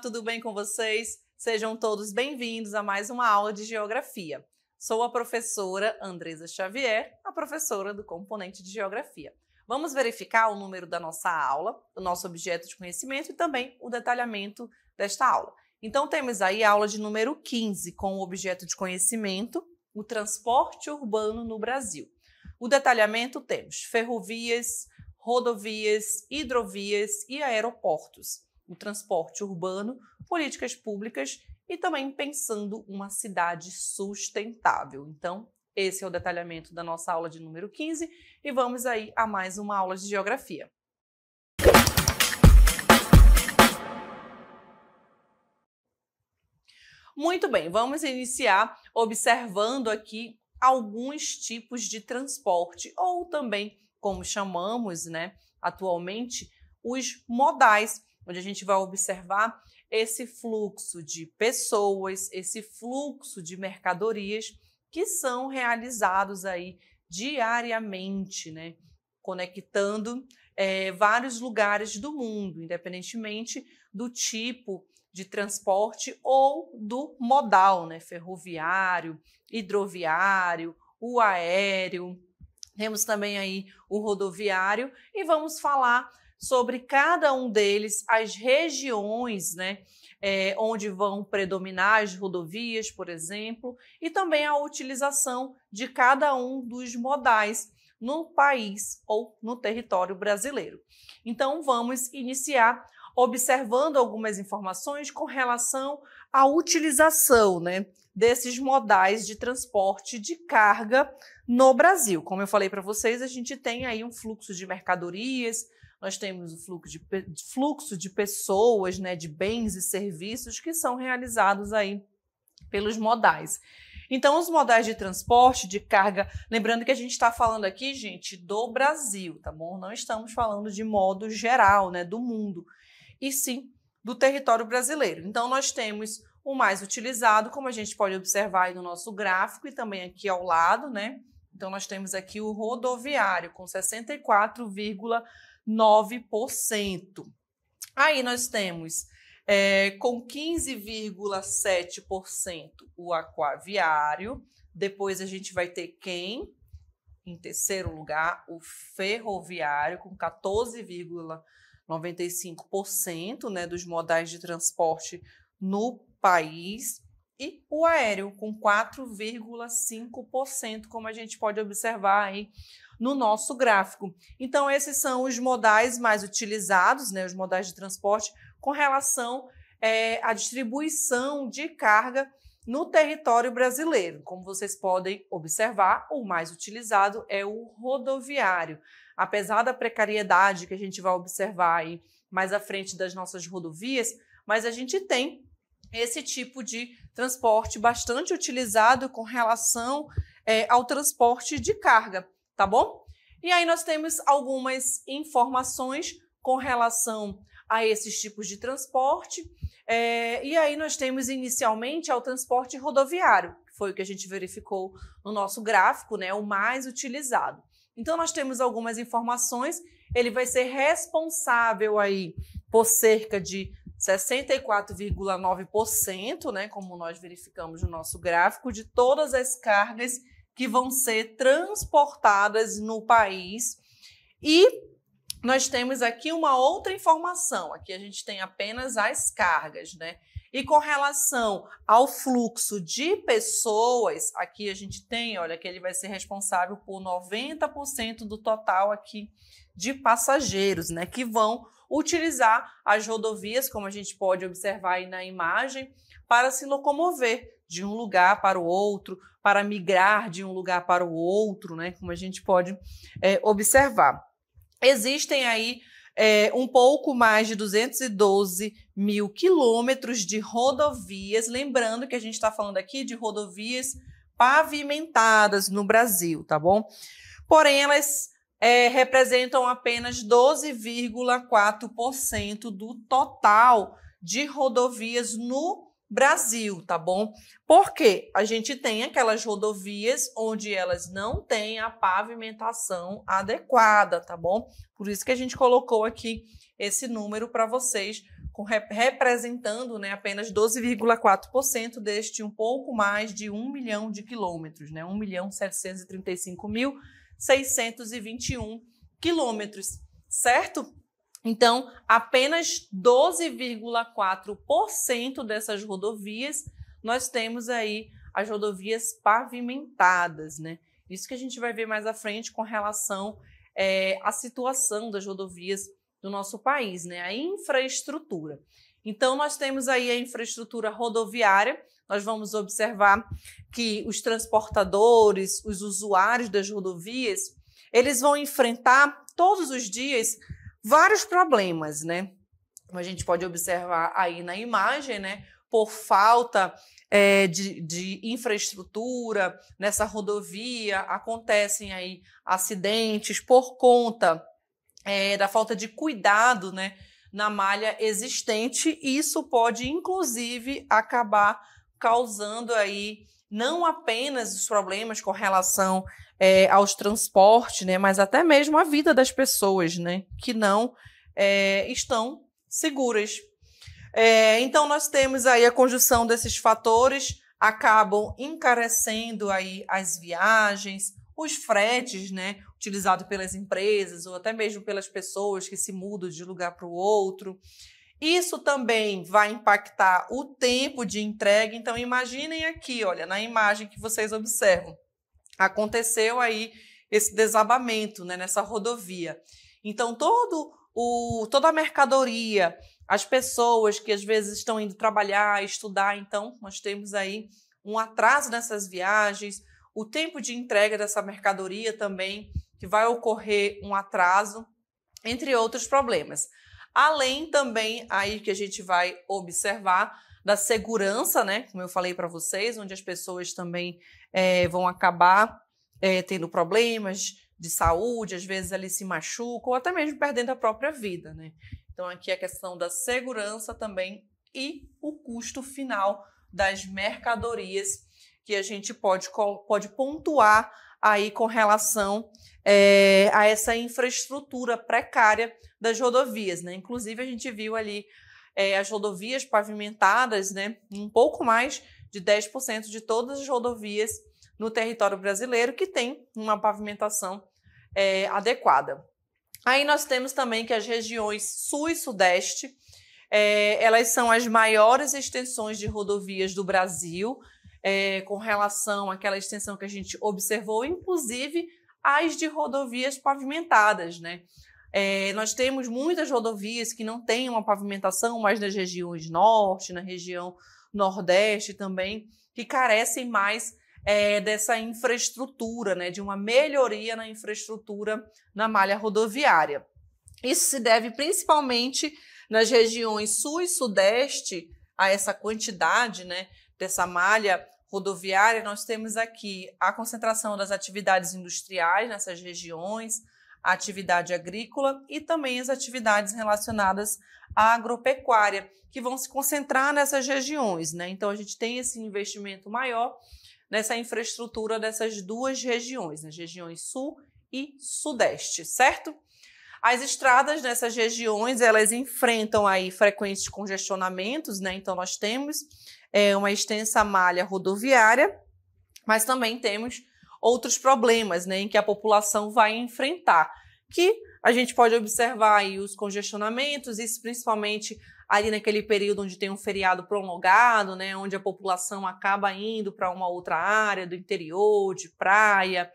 tudo bem com vocês? Sejam todos bem-vindos a mais uma aula de Geografia. Sou a professora Andresa Xavier, a professora do componente de Geografia. Vamos verificar o número da nossa aula, o nosso objeto de conhecimento e também o detalhamento desta aula. Então, temos aí a aula de número 15 com o objeto de conhecimento, o transporte urbano no Brasil. O detalhamento temos ferrovias, rodovias, hidrovias e aeroportos o transporte urbano, políticas públicas e também pensando uma cidade sustentável. Então, esse é o detalhamento da nossa aula de número 15 e vamos aí a mais uma aula de geografia. Muito bem, vamos iniciar observando aqui alguns tipos de transporte ou também como chamamos, né, atualmente, os modais onde a gente vai observar esse fluxo de pessoas, esse fluxo de mercadorias que são realizados aí diariamente, né? Conectando é, vários lugares do mundo, independentemente do tipo de transporte ou do modal, né? Ferroviário, hidroviário, o aéreo. Temos também aí o rodoviário e vamos falar sobre cada um deles, as regiões, né? É, onde vão predominar as rodovias, por exemplo, e também a utilização de cada um dos modais no país ou no território brasileiro. Então, vamos iniciar observando algumas informações com relação à utilização né, desses modais de transporte de carga no Brasil. Como eu falei para vocês, a gente tem aí um fluxo de mercadorias nós temos o fluxo de, fluxo de pessoas, né, de bens e serviços que são realizados aí pelos modais. Então, os modais de transporte, de carga, lembrando que a gente está falando aqui, gente, do Brasil, tá bom? Não estamos falando de modo geral, né, do mundo, e sim do território brasileiro. Então, nós temos o mais utilizado, como a gente pode observar aí no nosso gráfico e também aqui ao lado, né? Então, nós temos aqui o rodoviário com 64, 9%. Aí nós temos é, com 15,7% o aquaviário, depois a gente vai ter quem? Em terceiro lugar, o ferroviário, com 14,95% né, dos modais de transporte no país. E o aéreo, com 4,5%, como a gente pode observar aí no nosso gráfico. Então, esses são os modais mais utilizados, né, os modais de transporte, com relação é, à distribuição de carga no território brasileiro. Como vocês podem observar, o mais utilizado é o rodoviário. Apesar da precariedade que a gente vai observar aí mais à frente das nossas rodovias, mas a gente tem esse tipo de transporte bastante utilizado com relação é, ao transporte de carga tá bom? E aí nós temos algumas informações com relação a esses tipos de transporte. É, e aí nós temos inicialmente ao transporte rodoviário, que foi o que a gente verificou no nosso gráfico, né, o mais utilizado. Então nós temos algumas informações, ele vai ser responsável aí por cerca de 64,9%, né, como nós verificamos no nosso gráfico, de todas as cargas que vão ser transportadas no país. E nós temos aqui uma outra informação. Aqui a gente tem apenas as cargas, né? E com relação ao fluxo de pessoas, aqui a gente tem, olha, que ele vai ser responsável por 90% do total aqui de passageiros, né, que vão utilizar as rodovias, como a gente pode observar aí na imagem, para se locomover de um lugar para o outro, para migrar de um lugar para o outro, né? Como a gente pode é, observar. Existem aí é, um pouco mais de 212 mil quilômetros de rodovias, lembrando que a gente está falando aqui de rodovias pavimentadas no Brasil, tá bom? Porém, elas é, representam apenas 12,4% do total de rodovias no Brasil Brasil, tá bom? Porque a gente tem aquelas rodovias onde elas não têm a pavimentação adequada, tá bom? Por isso que a gente colocou aqui esse número para vocês, com, representando né, apenas 12,4% deste um pouco mais de 1 milhão de quilômetros, né? 1 milhão 735 mil 621 quilômetros, certo? Então, apenas 12,4% dessas rodovias nós temos aí as rodovias pavimentadas, né? Isso que a gente vai ver mais à frente com relação é, à situação das rodovias do nosso país, né? A infraestrutura. Então, nós temos aí a infraestrutura rodoviária. Nós vamos observar que os transportadores, os usuários das rodovias, eles vão enfrentar todos os dias vários problemas, né? A gente pode observar aí na imagem, né? Por falta é, de, de, infraestrutura nessa rodovia, acontecem aí acidentes por conta é, da falta de cuidado, né? Na malha existente, isso pode inclusive acabar causando aí não apenas os problemas com relação é, aos transportes, né, mas até mesmo a vida das pessoas né, que não é, estão seguras. É, então, nós temos aí a conjunção desses fatores, acabam encarecendo aí as viagens, os fretes, né, utilizado pelas empresas ou até mesmo pelas pessoas que se mudam de lugar para o outro. Isso também vai impactar o tempo de entrega. Então, imaginem aqui, olha, na imagem que vocês observam, aconteceu aí esse desabamento né, nessa rodovia. Então, todo o, toda a mercadoria, as pessoas que às vezes estão indo trabalhar, estudar, então, nós temos aí um atraso nessas viagens, o tempo de entrega dessa mercadoria também, que vai ocorrer um atraso, entre outros problemas. Além também aí que a gente vai observar da segurança, né? Como eu falei para vocês, onde as pessoas também é, vão acabar é, tendo problemas de saúde, às vezes ali se machucam, ou até mesmo perdendo a própria vida, né? Então aqui a questão da segurança também e o custo final das mercadorias que a gente pode, pode pontuar aí com relação é, a essa infraestrutura precária das rodovias. Né? Inclusive, a gente viu ali é, as rodovias pavimentadas, né? um pouco mais de 10% de todas as rodovias no território brasileiro que tem uma pavimentação é, adequada. Aí nós temos também que as regiões sul e sudeste, é, elas são as maiores extensões de rodovias do Brasil, é, com relação àquela extensão que a gente observou, inclusive as de rodovias pavimentadas, né? É, nós temos muitas rodovias que não têm uma pavimentação, mas nas regiões norte, na região nordeste também, que carecem mais é, dessa infraestrutura, né, de uma melhoria na infraestrutura na malha rodoviária. Isso se deve principalmente nas regiões sul e sudeste a essa quantidade né, dessa malha rodoviária, nós temos aqui a concentração das atividades industriais nessas regiões, a atividade agrícola e também as atividades relacionadas à agropecuária, que vão se concentrar nessas regiões. Né? Então, a gente tem esse investimento maior nessa infraestrutura dessas duas regiões, nas regiões sul e sudeste, certo? As estradas nessas regiões, elas enfrentam aí frequentes congestionamentos, né? Então nós temos é, uma extensa malha rodoviária, mas também temos outros problemas né, em que a população vai enfrentar, que a gente pode observar aí os congestionamentos, isso principalmente ali naquele período onde tem um feriado prolongado, né, onde a população acaba indo para uma outra área do interior, de praia,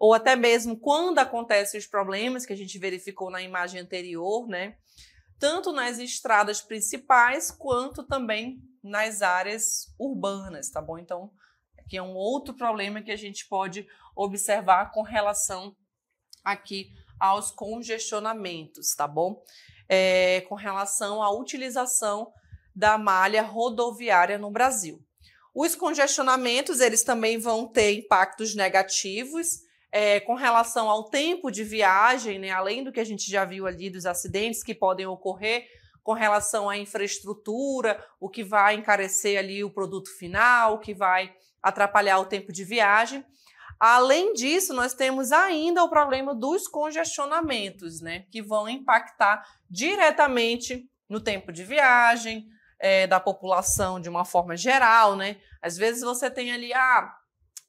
ou até mesmo quando acontecem os problemas que a gente verificou na imagem anterior, né, tanto nas estradas principais quanto também nas áreas urbanas, tá bom? Então, aqui é um outro problema que a gente pode observar com relação aqui aos congestionamentos, tá bom? É, com relação à utilização da malha rodoviária no Brasil. Os congestionamentos, eles também vão ter impactos negativos é, com relação ao tempo de viagem, né? além do que a gente já viu ali dos acidentes que podem ocorrer, com relação à infraestrutura, o que vai encarecer ali o produto final, o que vai atrapalhar o tempo de viagem. Além disso, nós temos ainda o problema dos congestionamentos, né, que vão impactar diretamente no tempo de viagem é, da população de uma forma geral, né? Às vezes você tem ali ah,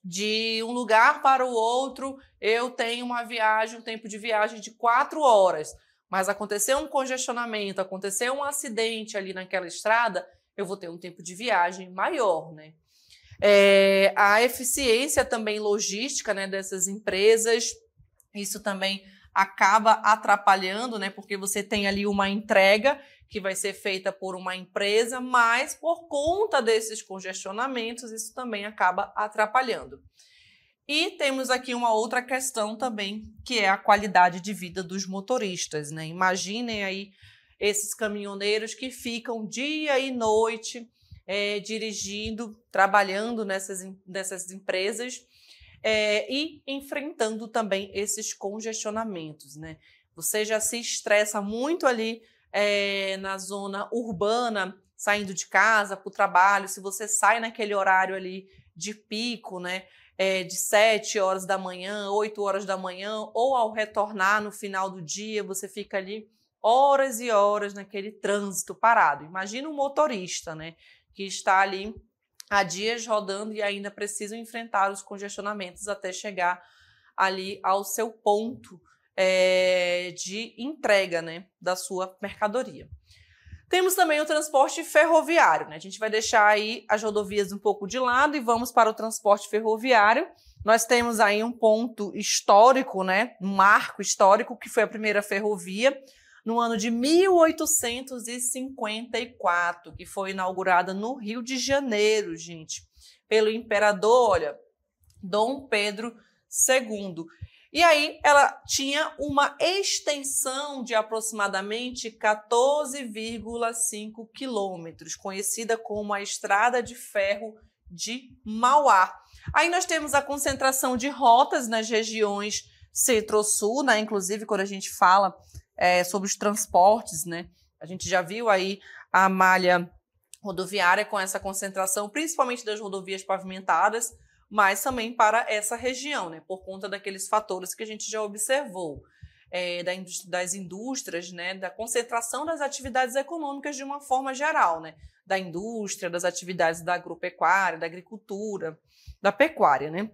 de um lugar para o outro, eu tenho uma viagem, um tempo de viagem de quatro horas. Mas aconteceu um congestionamento, aconteceu um acidente ali naquela estrada, eu vou ter um tempo de viagem maior, né? É, a eficiência também logística né, dessas empresas, isso também acaba atrapalhando, né? Porque você tem ali uma entrega que vai ser feita por uma empresa, mas por conta desses congestionamentos, isso também acaba atrapalhando. E temos aqui uma outra questão também, que é a qualidade de vida dos motoristas. Né? Imaginem aí esses caminhoneiros que ficam dia e noite é, dirigindo, trabalhando nessas, nessas empresas é, e enfrentando também esses congestionamentos. Né? Você já se estressa muito ali é, na zona urbana, saindo de casa para o trabalho, se você sai naquele horário ali de pico, né? é, de 7 horas da manhã, 8 horas da manhã, ou ao retornar no final do dia, você fica ali horas e horas naquele trânsito parado. Imagina um motorista, né, que está ali há dias rodando e ainda precisa enfrentar os congestionamentos até chegar ali ao seu ponto é, de entrega, né, da sua mercadoria. Temos também o transporte ferroviário, né? A gente vai deixar aí as rodovias um pouco de lado e vamos para o transporte ferroviário. Nós temos aí um ponto histórico, né? Um marco histórico que foi a primeira ferrovia no ano de 1854, que foi inaugurada no Rio de Janeiro, gente, pelo imperador, olha, Dom Pedro II. E aí ela tinha uma extensão de aproximadamente 14,5 quilômetros, conhecida como a Estrada de Ferro de Mauá. Aí nós temos a concentração de rotas nas regiões centro-sul, né? inclusive quando a gente fala é, sobre os transportes, né? a gente já viu aí a malha rodoviária com essa concentração, principalmente das rodovias pavimentadas, mas também para essa região, né, por conta daqueles fatores que a gente já observou. É, da indústria, das indústrias, né, da concentração das atividades econômicas de uma forma geral, né, da indústria, das atividades da agropecuária, da agricultura, da pecuária. Né?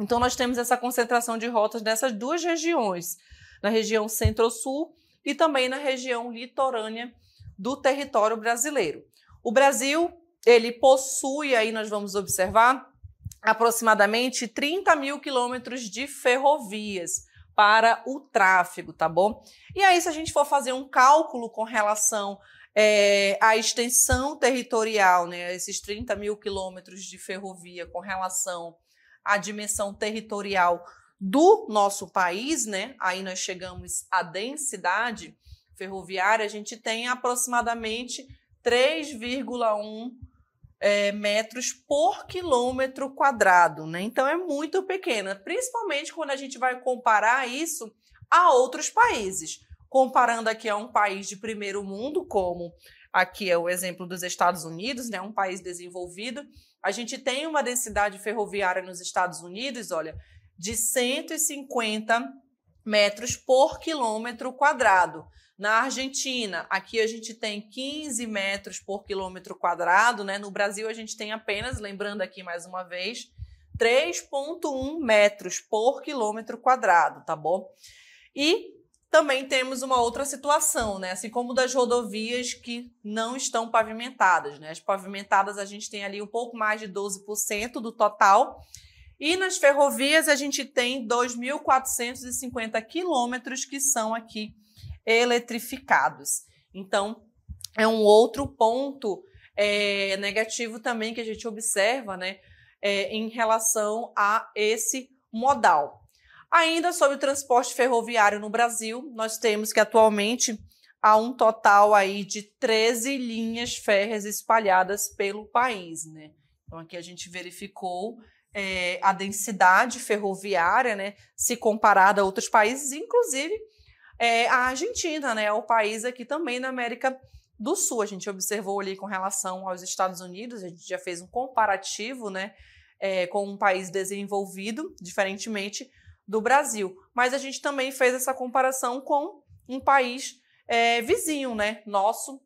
Então, nós temos essa concentração de rotas nessas duas regiões, na região centro-sul e também na região litorânea do território brasileiro. O Brasil, ele possui, aí nós vamos observar, aproximadamente 30 mil quilômetros de ferrovias para o tráfego, tá bom? E aí, se a gente for fazer um cálculo com relação é, à extensão territorial, né, esses 30 mil quilômetros de ferrovia com relação à dimensão territorial do nosso país, né? Aí nós chegamos à densidade ferroviária, a gente tem aproximadamente 3,1 é, metros por quilômetro quadrado, né? Então é muito pequena, principalmente quando a gente vai comparar isso a outros países. Comparando aqui a um país de primeiro mundo, como aqui é o exemplo dos Estados Unidos, né? Um país desenvolvido, a gente tem uma densidade ferroviária nos Estados Unidos, olha, de 150 metros por quilômetro quadrado. Na Argentina, aqui a gente tem 15 metros por quilômetro quadrado, né? No Brasil, a gente tem apenas, lembrando aqui mais uma vez, 3,1 metros por quilômetro quadrado, tá bom? E também temos uma outra situação, né? Assim como das rodovias que não estão pavimentadas, né? As pavimentadas a gente tem ali um pouco mais de 12% do total. E nas ferrovias a gente tem 2.450 quilômetros que são aqui eletrificados. Então, é um outro ponto é, negativo também que a gente observa, né, é, em relação a esse modal. Ainda sobre o transporte ferroviário no Brasil, nós temos que atualmente há um total aí de 13 linhas férreas espalhadas pelo país, né? Então aqui a gente verificou é, a densidade ferroviária, né, se comparada a outros países, inclusive é, a Argentina, né? É o país aqui também na América do Sul. A gente observou ali com relação aos Estados Unidos, a gente já fez um comparativo, né? É, com um país desenvolvido, diferentemente do Brasil. Mas a gente também fez essa comparação com um país é, vizinho, né? Nosso,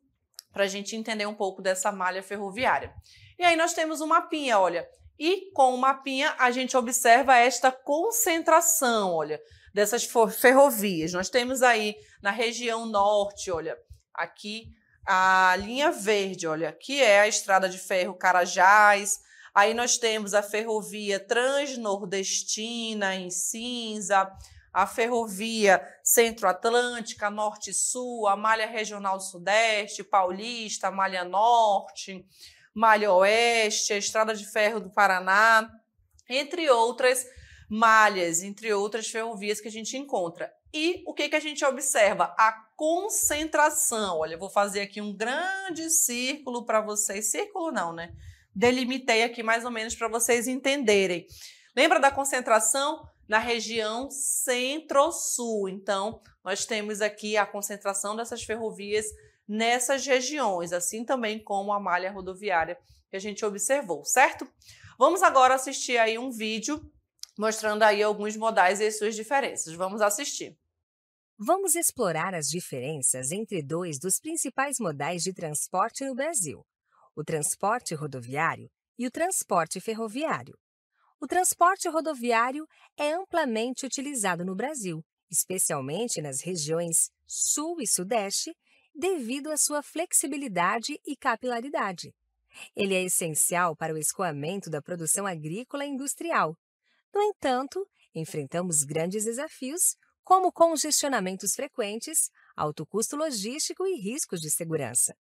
para a gente entender um pouco dessa malha ferroviária. E aí nós temos um mapinha, olha. E com o mapinha a gente observa esta concentração, olha dessas ferrovias. Nós temos aí na região norte, olha, aqui a linha verde, olha, que é a estrada de ferro Carajás. Aí nós temos a ferrovia transnordestina em cinza, a ferrovia centro-atlântica, norte-sul, a malha regional sudeste, paulista, malha norte, malha oeste, a estrada de ferro do Paraná, entre outras malhas, entre outras ferrovias que a gente encontra. E o que, que a gente observa? A concentração. Olha, eu vou fazer aqui um grande círculo para vocês. Círculo não, né? Delimitei aqui mais ou menos para vocês entenderem. Lembra da concentração? na região centro-sul. Então, nós temos aqui a concentração dessas ferrovias nessas regiões, assim também como a malha rodoviária que a gente observou, certo? Vamos agora assistir aí um vídeo mostrando aí alguns modais e suas diferenças. Vamos assistir. Vamos explorar as diferenças entre dois dos principais modais de transporte no Brasil: o transporte rodoviário e o transporte ferroviário. O transporte rodoviário é amplamente utilizado no Brasil, especialmente nas regiões Sul e Sudeste, devido à sua flexibilidade e capilaridade. Ele é essencial para o escoamento da produção agrícola e industrial, no entanto, enfrentamos grandes desafios, como congestionamentos frequentes, alto custo logístico e riscos de segurança.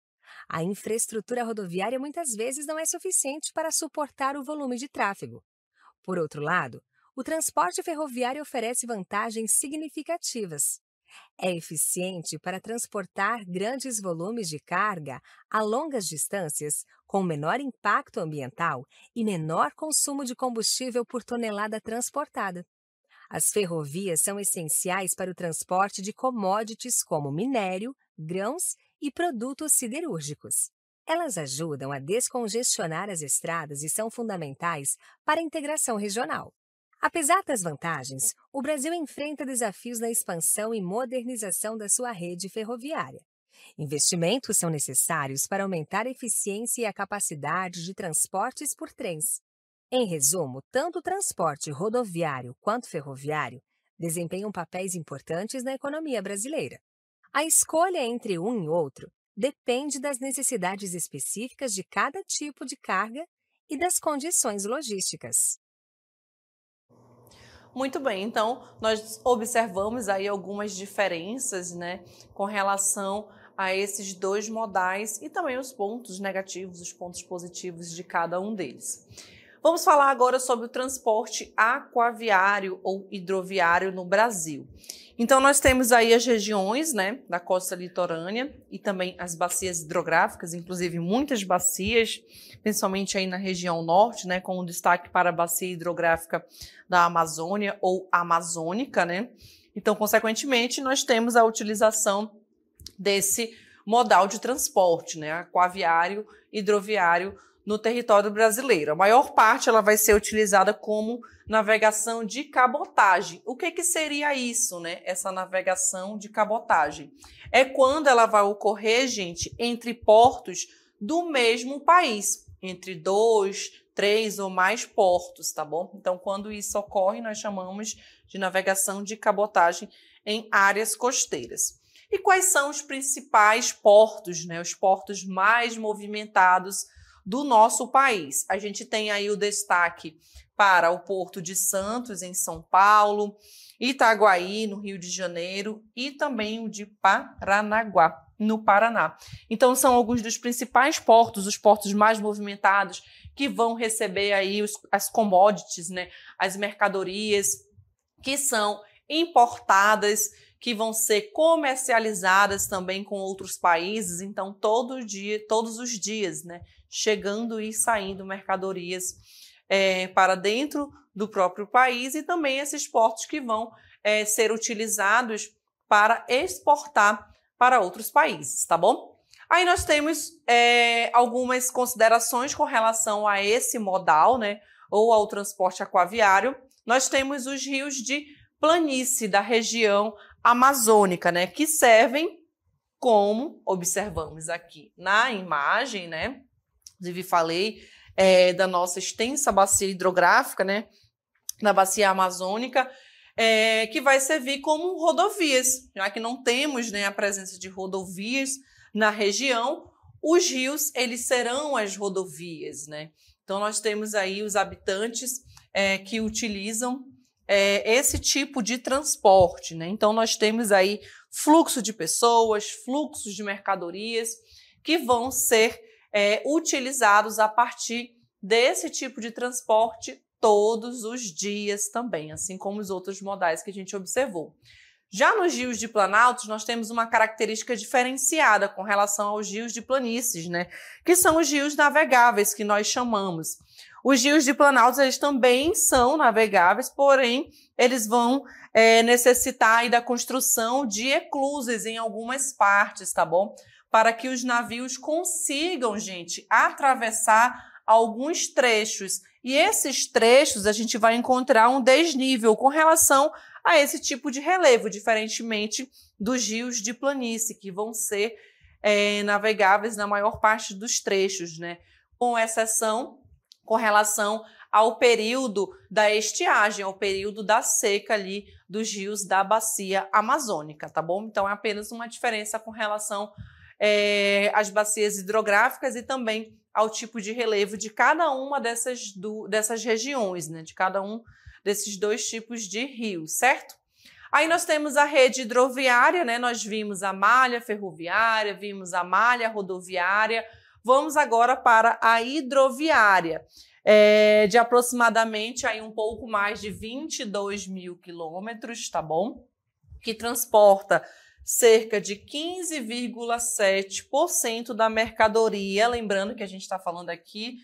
A infraestrutura rodoviária muitas vezes não é suficiente para suportar o volume de tráfego. Por outro lado, o transporte ferroviário oferece vantagens significativas. É eficiente para transportar grandes volumes de carga a longas distâncias, com menor impacto ambiental e menor consumo de combustível por tonelada transportada. As ferrovias são essenciais para o transporte de commodities como minério, grãos e produtos siderúrgicos. Elas ajudam a descongestionar as estradas e são fundamentais para a integração regional. Apesar das vantagens, o Brasil enfrenta desafios na expansão e modernização da sua rede ferroviária. Investimentos são necessários para aumentar a eficiência e a capacidade de transportes por trens. Em resumo, tanto o transporte rodoviário quanto ferroviário desempenham papéis importantes na economia brasileira. A escolha entre um e outro depende das necessidades específicas de cada tipo de carga e das condições logísticas. Muito bem, então nós observamos aí algumas diferenças né, com relação a esses dois modais e também os pontos negativos, os pontos positivos de cada um deles. Vamos falar agora sobre o transporte aquaviário ou hidroviário no Brasil. Então, nós temos aí as regiões né, da costa litorânea e também as bacias hidrográficas, inclusive muitas bacias, principalmente aí na região norte, né, com um destaque para a bacia hidrográfica da Amazônia ou Amazônica. Né? Então, consequentemente, nós temos a utilização desse modal de transporte, né, aquaviário, hidroviário, no território brasileiro. A maior parte ela vai ser utilizada como navegação de cabotagem. O que, que seria isso, né? Essa navegação de cabotagem é quando ela vai ocorrer, gente, entre portos do mesmo país, entre dois, três ou mais portos, tá bom? Então, quando isso ocorre, nós chamamos de navegação de cabotagem em áreas costeiras. E quais são os principais portos, né? Os portos mais movimentados do nosso país. A gente tem aí o destaque para o Porto de Santos, em São Paulo, Itaguaí, no Rio de Janeiro, e também o de Paranaguá, no Paraná. Então, são alguns dos principais portos, os portos mais movimentados, que vão receber aí os, as commodities, né, as mercadorias que são importadas que vão ser comercializadas também com outros países, então todo dia, todos os dias, né, chegando e saindo mercadorias é, para dentro do próprio país e também esses portos que vão é, ser utilizados para exportar para outros países, tá bom? Aí nós temos é, algumas considerações com relação a esse modal, né, ou ao transporte aquaviário. Nós temos os rios de planície da região amazônica, né, que servem como observamos aqui na imagem, né? Inclusive falei é, da nossa extensa bacia hidrográfica, né? Da bacia amazônica, é, que vai servir como rodovias, já que não temos né, a presença de rodovias na região, os rios eles serão as rodovias, né? Então nós temos aí os habitantes é, que utilizam é, esse tipo de transporte. Né? Então, nós temos aí fluxo de pessoas, fluxos de mercadorias que vão ser é, utilizados a partir desse tipo de transporte todos os dias também, assim como os outros modais que a gente observou. Já nos rios de planaltos, nós temos uma característica diferenciada com relação aos rios de planícies, né? Que são os rios navegáveis que nós chamamos. Os rios de Planalto eles também são navegáveis, porém eles vão é, necessitar da construção de ecluses em algumas partes, tá bom? Para que os navios consigam, gente, atravessar alguns trechos. E esses trechos a gente vai encontrar um desnível com relação a esse tipo de relevo, diferentemente dos rios de planície, que vão ser é, navegáveis na maior parte dos trechos, né? Com exceção com relação ao período da estiagem, ao período da seca ali dos rios da bacia amazônica, tá bom? Então é apenas uma diferença com relação é, às bacias hidrográficas e também ao tipo de relevo de cada uma dessas, do, dessas regiões, né? De cada um desses dois tipos de rios, certo? Aí nós temos a rede hidroviária, né? Nós vimos a malha ferroviária, vimos a malha rodoviária Vamos agora para a hidroviária. É, de aproximadamente aí um pouco mais de 22 mil quilômetros, tá bom? Que transporta cerca de 15,7% da mercadoria. Lembrando que a gente está falando aqui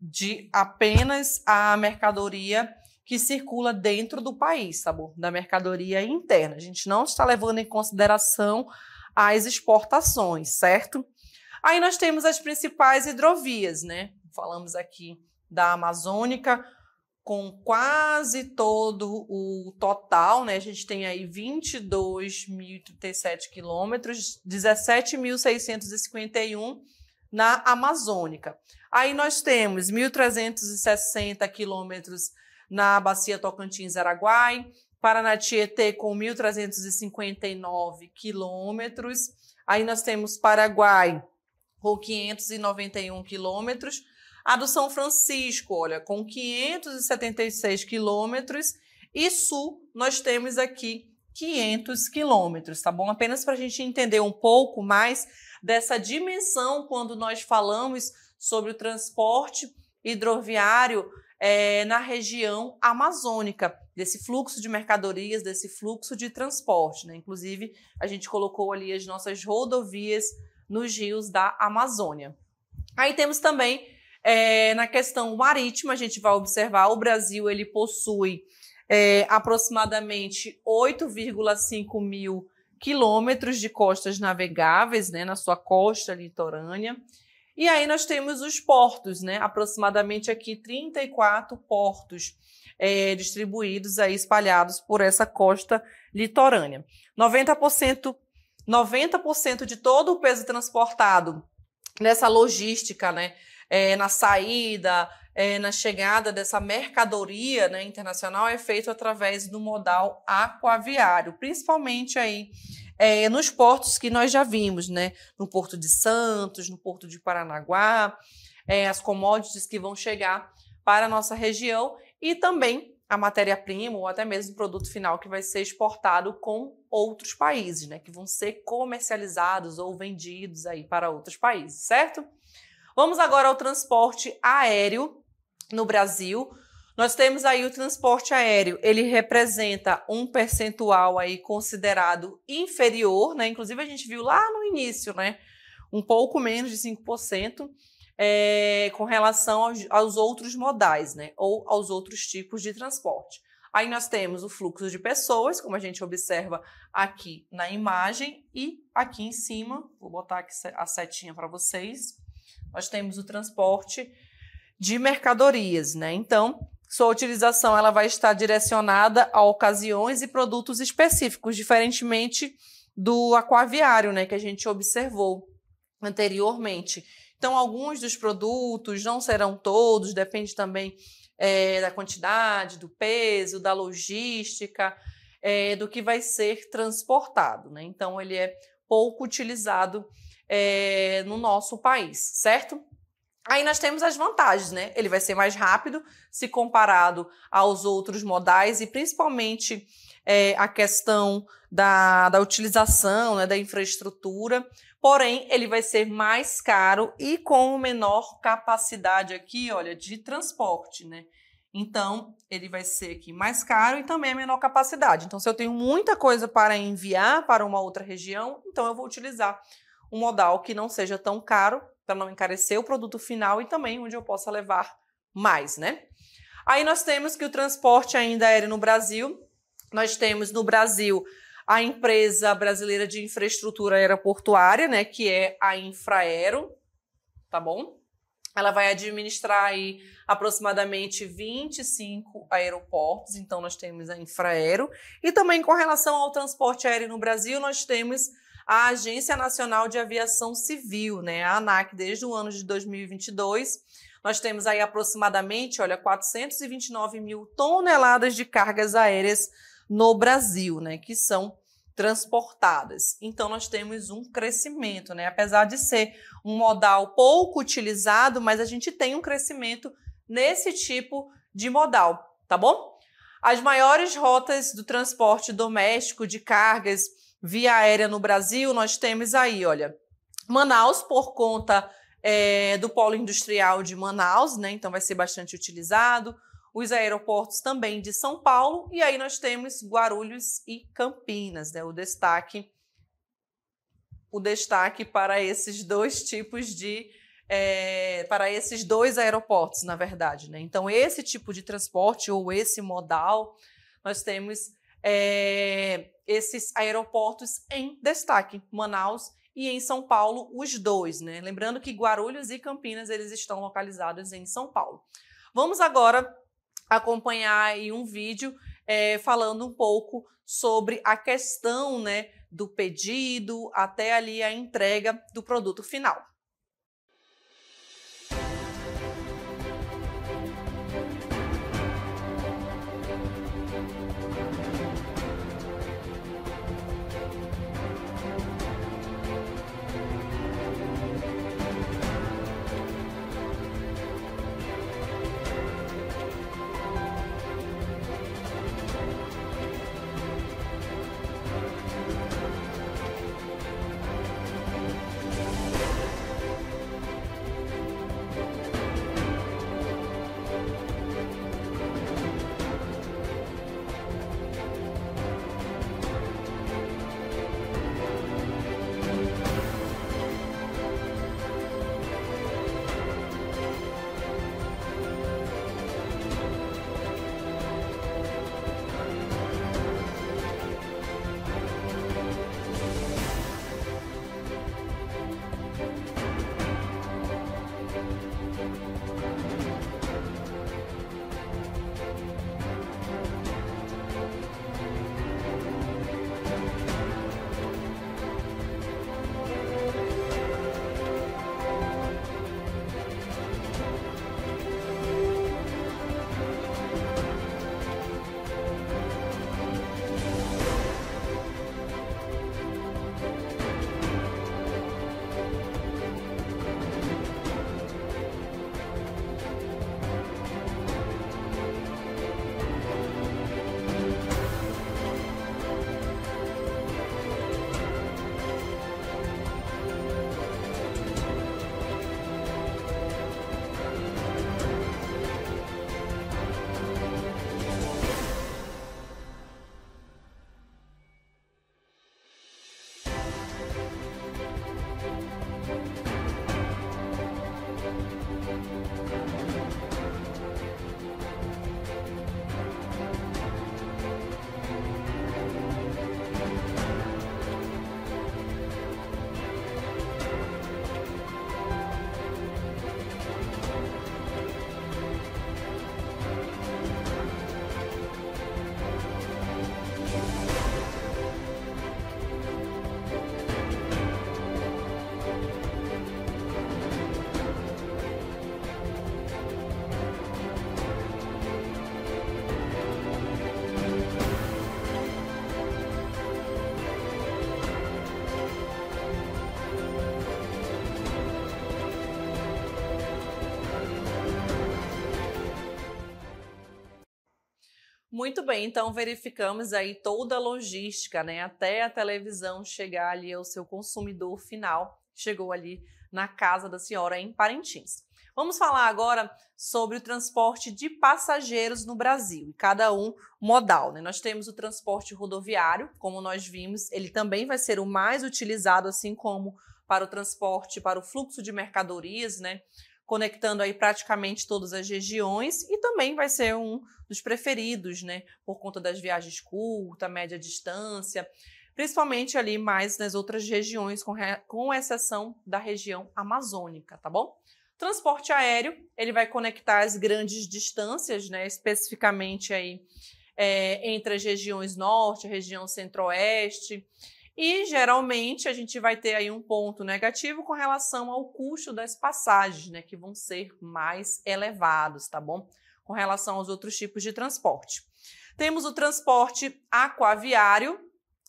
de apenas a mercadoria que circula dentro do país, tá bom? Da mercadoria interna. A gente não está levando em consideração as exportações, certo? Aí nós temos as principais hidrovias, né? Falamos aqui da Amazônica, com quase todo o total, né? A gente tem aí 22.037 quilômetros, 17.651 na Amazônica. Aí nós temos 1.360 quilômetros na Bacia Tocantins-Araguai, Paraná-Tietê com 1.359 quilômetros. Aí nós temos Paraguai com 591 quilômetros. A do São Francisco, olha, com 576 quilômetros. E Sul, nós temos aqui 500 quilômetros, tá bom? Apenas para a gente entender um pouco mais dessa dimensão quando nós falamos sobre o transporte hidroviário é, na região amazônica, desse fluxo de mercadorias, desse fluxo de transporte, né? Inclusive, a gente colocou ali as nossas rodovias nos rios da Amazônia. Aí temos também é, na questão marítima, a gente vai observar o Brasil ele possui é, aproximadamente 8,5 mil quilômetros de costas navegáveis, né, na sua costa litorânea. E aí nós temos os portos, né, aproximadamente aqui 34 portos é, distribuídos aí espalhados por essa costa litorânea. 90% 90% de todo o peso transportado nessa logística, né? É, na saída, é, na chegada dessa mercadoria né, internacional é feito através do modal aquaviário, principalmente aí é, nos portos que nós já vimos, né? No Porto de Santos, no Porto de Paranaguá, é, as commodities que vão chegar para a nossa região e também a matéria-prima ou até mesmo o produto final que vai ser exportado com outros países, né? Que vão ser comercializados ou vendidos aí para outros países, certo? Vamos agora ao transporte aéreo no Brasil. Nós temos aí o transporte aéreo, ele representa um percentual aí considerado inferior, né? Inclusive a gente viu lá no início, né? Um pouco menos de 5%. É, com relação aos, aos, outros modais, né? Ou aos outros tipos de transporte. Aí nós temos o fluxo de pessoas, como a gente observa aqui na imagem, e aqui em cima, vou botar aqui a setinha para vocês, nós temos o transporte de mercadorias, né? Então, sua utilização ela vai estar direcionada a ocasiões e produtos específicos, diferentemente do aquaviário, né, que a gente observou anteriormente. Então, alguns dos produtos, não serão todos, depende também é, da quantidade, do peso, da logística, é, do que vai ser transportado. Né? Então, ele é pouco utilizado é, no nosso país, certo? Aí nós temos as vantagens, né? Ele vai ser mais rápido se comparado aos outros modais e principalmente é, a questão da, da utilização né, da infraestrutura porém ele vai ser mais caro e com menor capacidade aqui, olha, de transporte, né? Então, ele vai ser aqui mais caro e também a menor capacidade. Então, se eu tenho muita coisa para enviar para uma outra região, então eu vou utilizar um modal que não seja tão caro para não encarecer o produto final e também onde eu possa levar mais, né? Aí nós temos que o transporte ainda aéreo no Brasil, nós temos no Brasil a empresa brasileira de infraestrutura aeroportuária, né, que é a Infraero, tá bom? Ela vai administrar aí aproximadamente 25 aeroportos, então nós temos a Infraero. E também com relação ao transporte aéreo no Brasil, nós temos a Agência Nacional de Aviação Civil, né, a ANAC, desde o ano de 2022. Nós temos aí aproximadamente, olha, 429 mil toneladas de cargas aéreas no Brasil, né, que são transportadas. Então nós temos um crescimento, né? Apesar de ser um modal pouco utilizado, mas a gente tem um crescimento nesse tipo de modal, tá bom? As maiores rotas do transporte doméstico de cargas via aérea no Brasil, nós temos aí, olha, Manaus por conta é, do polo industrial de Manaus, né? Então vai ser bastante utilizado os aeroportos também de São Paulo, e aí nós temos Guarulhos e Campinas, né? O destaque, o destaque para esses dois tipos de é, para esses dois aeroportos, na verdade. Né? Então, esse tipo de transporte ou esse modal, nós temos é, esses aeroportos em destaque, Manaus e em São Paulo, os dois. Né? Lembrando que Guarulhos e Campinas eles estão localizados em São Paulo. Vamos agora acompanhar aí um vídeo é, falando um pouco sobre a questão né, do pedido até ali a entrega do produto final. Muito bem, então verificamos aí toda a logística, né? Até a televisão chegar ali ao seu consumidor final, chegou ali na casa da senhora em Parintins. Vamos falar agora sobre o transporte de passageiros no Brasil, e cada um modal. Né? Nós temos o transporte rodoviário, como nós vimos, ele também vai ser o mais utilizado, assim como para o transporte, para o fluxo de mercadorias, né? conectando aí praticamente todas as regiões e também vai ser um dos preferidos, né, por conta das viagens curta, média distância, principalmente ali mais nas outras regiões, com, re... com exceção da região amazônica, tá bom? Transporte aéreo, ele vai conectar as grandes distâncias, né, especificamente aí é, entre as regiões norte, região centro-oeste, e geralmente a gente vai ter aí um ponto negativo com relação ao custo das passagens, né, que vão ser mais elevados, tá bom? Com relação aos outros tipos de transporte. Temos o transporte aquaviário,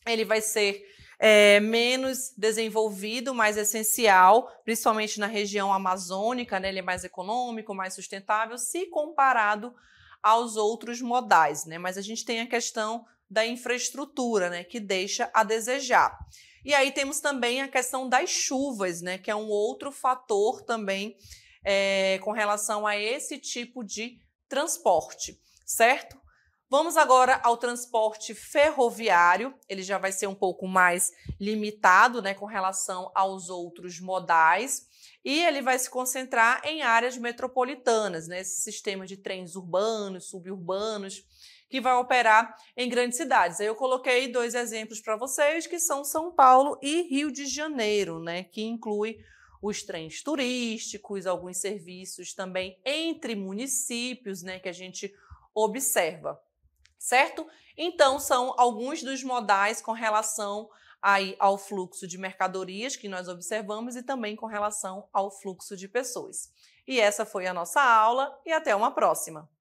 ele vai ser é, menos desenvolvido, mais essencial, principalmente na região amazônica, né? ele é mais econômico, mais sustentável, se comparado aos outros modais, né? Mas a gente tem a questão da infraestrutura, né, que deixa a desejar. E aí temos também a questão das chuvas, né, que é um outro fator também é, com relação a esse tipo de transporte, certo? Vamos agora ao transporte ferroviário. Ele já vai ser um pouco mais limitado, né, com relação aos outros modais e ele vai se concentrar em áreas metropolitanas, né? Esse sistema de trens urbanos, suburbanos que vai operar em grandes cidades. Aí eu coloquei dois exemplos para vocês, que são São Paulo e Rio de Janeiro, né, que inclui os trens turísticos, alguns serviços também entre municípios, né, que a gente observa, certo? Então são alguns dos modais com relação aí ao fluxo de mercadorias que nós observamos e também com relação ao fluxo de pessoas. E essa foi a nossa aula e até uma próxima.